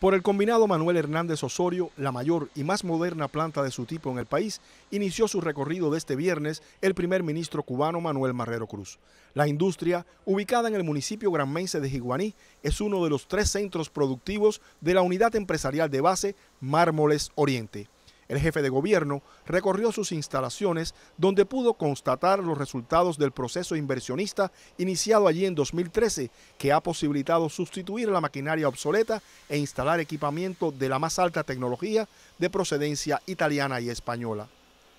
Por el combinado Manuel Hernández Osorio, la mayor y más moderna planta de su tipo en el país, inició su recorrido de este viernes el primer ministro cubano Manuel Marrero Cruz. La industria, ubicada en el municipio granmense de Jiguaní, es uno de los tres centros productivos de la unidad empresarial de base Mármoles Oriente. El jefe de gobierno recorrió sus instalaciones donde pudo constatar los resultados del proceso inversionista iniciado allí en 2013 que ha posibilitado sustituir la maquinaria obsoleta e instalar equipamiento de la más alta tecnología de procedencia italiana y española.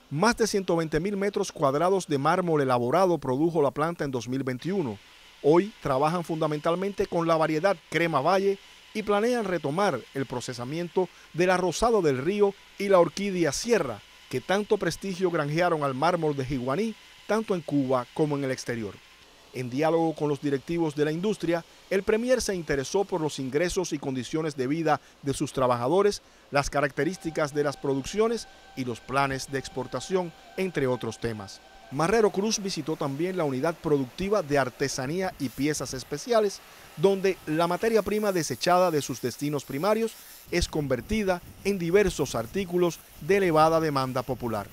Más de 120 mil metros cuadrados de mármol elaborado produjo la planta en 2021. Hoy trabajan fundamentalmente con la variedad Crema Valle y planean retomar el procesamiento del arrozado del río y la orquídea sierra, que tanto prestigio granjearon al mármol de Jiguaní, tanto en Cuba como en el exterior. En diálogo con los directivos de la industria, el Premier se interesó por los ingresos y condiciones de vida de sus trabajadores, las características de las producciones y los planes de exportación, entre otros temas. Marrero Cruz visitó también la unidad productiva de artesanía y piezas especiales, donde la materia prima desechada de sus destinos primarios es convertida en diversos artículos de elevada demanda popular.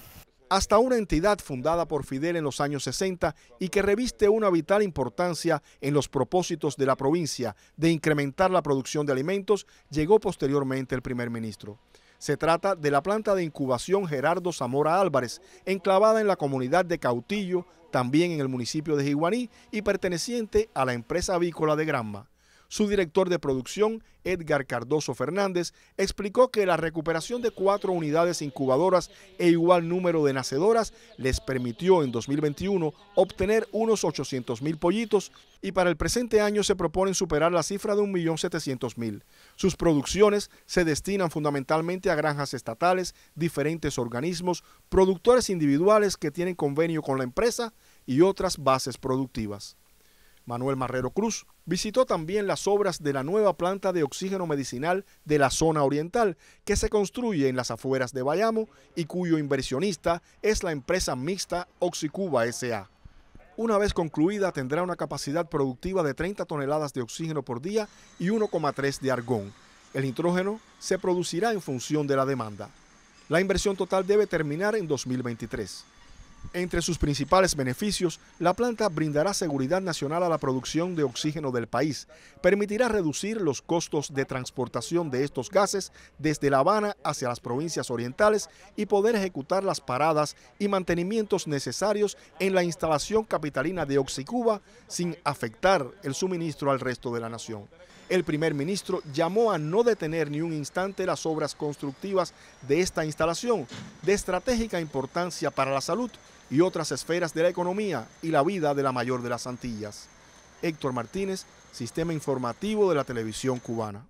Hasta una entidad fundada por Fidel en los años 60 y que reviste una vital importancia en los propósitos de la provincia de incrementar la producción de alimentos, llegó posteriormente el primer ministro. Se trata de la planta de incubación Gerardo Zamora Álvarez, enclavada en la comunidad de Cautillo, también en el municipio de Jiguaní y perteneciente a la empresa avícola de Granma. Su director de producción, Edgar Cardoso Fernández, explicó que la recuperación de cuatro unidades incubadoras e igual número de nacedoras les permitió en 2021 obtener unos 800 mil pollitos y para el presente año se proponen superar la cifra de 1.700.000. Sus producciones se destinan fundamentalmente a granjas estatales, diferentes organismos, productores individuales que tienen convenio con la empresa y otras bases productivas. Manuel Marrero Cruz, visitó también las obras de la nueva planta de oxígeno medicinal de la zona oriental que se construye en las afueras de Bayamo y cuyo inversionista es la empresa mixta Oxicuba S.A. Una vez concluida tendrá una capacidad productiva de 30 toneladas de oxígeno por día y 1,3 de argón. El nitrógeno se producirá en función de la demanda. La inversión total debe terminar en 2023. Entre sus principales beneficios, la planta brindará seguridad nacional a la producción de oxígeno del país, permitirá reducir los costos de transportación de estos gases desde La Habana hacia las provincias orientales y poder ejecutar las paradas y mantenimientos necesarios en la instalación capitalina de Oxicuba sin afectar el suministro al resto de la nación. El primer ministro llamó a no detener ni un instante las obras constructivas de esta instalación, de estratégica importancia para la salud y otras esferas de la economía y la vida de la mayor de las Antillas. Héctor Martínez, Sistema Informativo de la Televisión Cubana.